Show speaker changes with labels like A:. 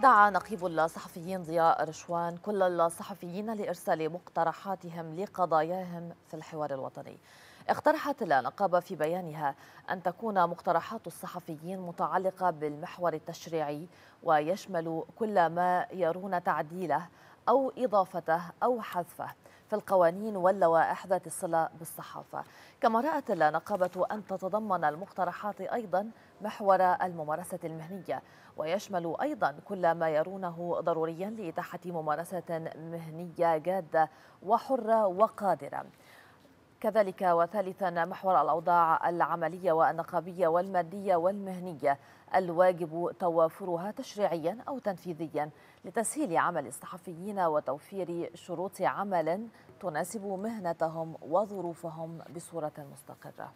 A: دعا نقيب الصحفيين ضياء رشوان كل الصحفيين لإرسال مقترحاتهم لقضاياهم في الحوار الوطني اقترحت النقابة في بيانها أن تكون مقترحات الصحفيين متعلقة بالمحور التشريعي ويشمل كل ما يرون تعديله أو إضافته أو حذفه في القوانين واللوائح ذات الصلة بالصحافة كما رأت النقابة أن تتضمن المقترحات أيضا محور الممارسة المهنية ويشمل أيضا كل ما يرونه ضروريا لإتاحة ممارسة مهنية جادة وحرة وقادرة كذلك وثالثا محور الأوضاع العملية والنقابية والمادية والمهنية الواجب توافرها تشريعيا أو تنفيذيا لتسهيل عمل الصحفيين وتوفير شروط عمل تناسب مهنتهم وظروفهم بصورة مستقرة